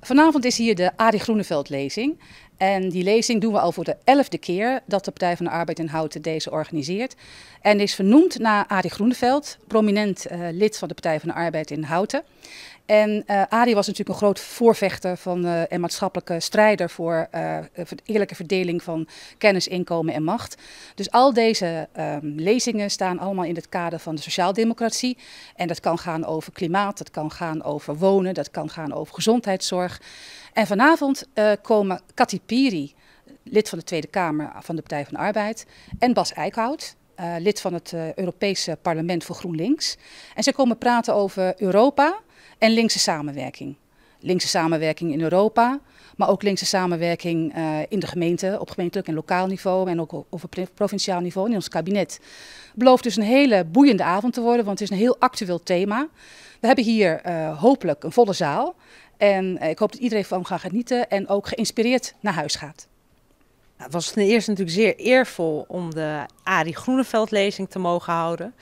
Vanavond is hier de Arie Groeneveld lezing. En die lezing doen we al voor de elfde keer dat de Partij van de Arbeid in Houten deze organiseert. En is vernoemd naar Arie Groeneveld, prominent eh, lid van de Partij van de Arbeid in Houten. En uh, was natuurlijk een groot voorvechter van, uh, en maatschappelijke strijder voor eerlijke verdeling van kennis, inkomen en macht. Dus al deze ehm, lezingen staan allemaal in het kader van de sociaaldemocratie. En dat kan gaan over klimaat, dat kan gaan over wonen, dat kan gaan over gezondheidszorg. En vanavond eh, komen Katy Piri, lid van de Tweede Kamer van de Partij van de Arbeid, en Bas Eickhout, eh, lid van het eh, Europese Parlement voor GroenLinks. En zij komen praten over Europa en linkse samenwerking linkse samenwerking in Europa, maar ook linkse samenwerking eh, in de gemeente, op gemeentelijk en lokaal niveau en ook op provinciaal niveau in ons kabinet. Het belooft dus een hele boeiende avond te worden, want het is een heel actueel thema. We hebben hier eh, hopelijk een volle zaal en eh, ik hoop dat iedereen van gaat genieten en ook geïnspireerd naar huis gaat. Nou, het was ten eerste natuurlijk zeer eervol om de Arie Groeneveld-lezing te mogen houden.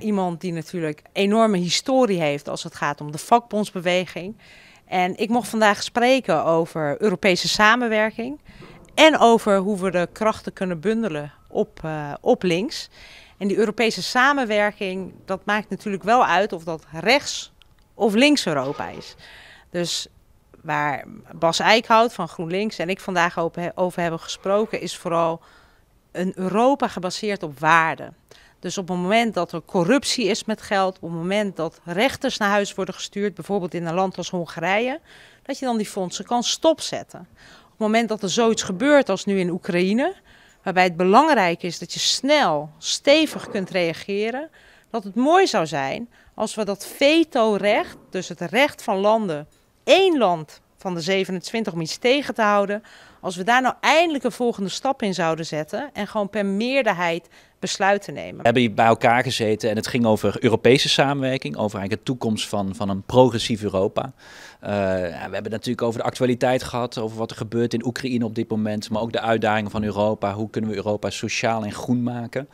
iemand die natuurlijk enorme historie heeft als het gaat om de vakbondsbeweging. En ik mocht vandaag spreken over Europese samenwerking en over hoe we de krachten kunnen bundelen op, eh, op links. En die Europese samenwerking, dat maakt natuurlijk wel uit of dat rechts of links Europa is. Dus waar Bas Eickhout van GroenLinks en ik vandaag over hebben gesproken, is vooral een Europa gebaseerd op waarden. Dus op het moment dat er corruptie is met geld, op het moment dat rechters naar huis worden gestuurd, bijvoorbeeld in een land als Hongarije, dat je dan die fondsen kan stopzetten. Op het moment dat er zoiets gebeurt als nu in Oekraïne, waarbij het belangrijk is dat je snel, stevig kunt reageren, dat het mooi zou zijn als we dat veto-recht, dus het recht van landen, één land van de 27 om iets tegen te houden, als we daar nou eindelijk een volgende stap in zouden zetten en gewoon per meerderheid besluiten nemen. We hebben hier bij elkaar gezeten en het ging over Europese samenwerking, over eigenlijk de toekomst van, van een progressief Europa. Eh, we hebben het natuurlijk over de actualiteit gehad, over wat er gebeurt in Oekraïne op dit moment, maar ook de uitdagingen van Europa. Hoe kunnen we Europa sociaal en groen maken?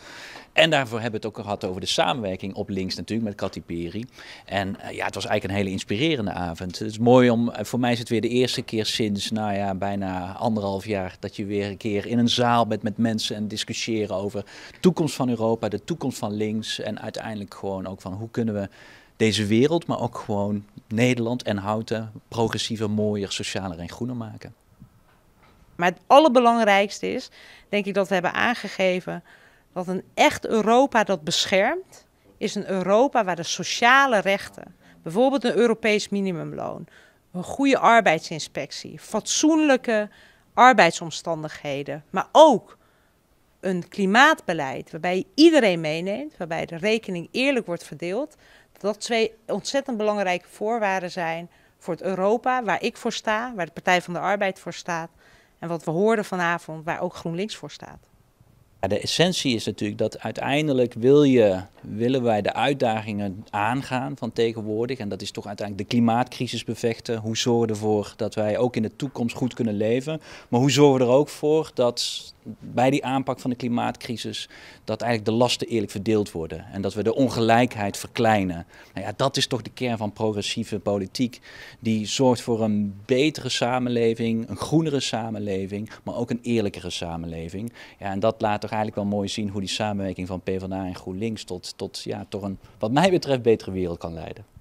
En daarvoor hebben we het ook gehad over de samenwerking op links natuurlijk met Katy En eh, ja, het was eigenlijk een hele inspirerende avond. Het is mooi om, eh, voor mij is het weer de eerste keer sinds, nou ja, bijna anderhalf jaar, dat je weer een keer in een zaal bent met mensen en discussiëren over toekomst toekomst van Europa, de toekomst van links en uiteindelijk gewoon ook van hoe kunnen we deze wereld, maar ook gewoon Nederland en Houten progressiever, mooier, socialer en groener maken. Maar het allerbelangrijkste is, denk ik, dat we hebben aangegeven dat een echt Europa dat beschermt, is een Europa waar de sociale rechten, bijvoorbeeld een Europees minimumloon, een goede arbeidsinspectie, fatsoenlijke arbeidsomstandigheden, maar ook een klimaatbeleid waarbij iedereen meeneemt, waarbij de rekening eerlijk wordt verdeeld, dat twee ontzettend belangrijke voorwaarden zijn voor het Europa waar ik voor sta, waar de Partij van de Arbeid voor staat en wat we hoorden vanavond waar ook GroenLinks voor staat. de essentie is natuurlijk dat uiteindelijk wil je willen wij de uitdagingen aangaan van tegenwoordig. En dat is toch uiteindelijk de klimaatcrisis bevechten. Hoe zorgen we ervoor dat wij ook in de toekomst goed kunnen leven? Maar hoe zorgen we er ook voor dat bij die aanpak van de klimaatcrisis dat eigenlijk de lasten eerlijk verdeeld worden en dat we de ongelijkheid verkleinen. Nou ja, dat is toch de kern van progressieve politiek die zorgt voor een betere samenleving, een groenere samenleving, maar ook een eerlijkere samenleving. Ja, en dat laat toch eigenlijk wel mooi zien hoe die samenwerking van PvdA en GroenLinks tot tot, ja, toch een, wat mij betreft, betere wereld kan leiden.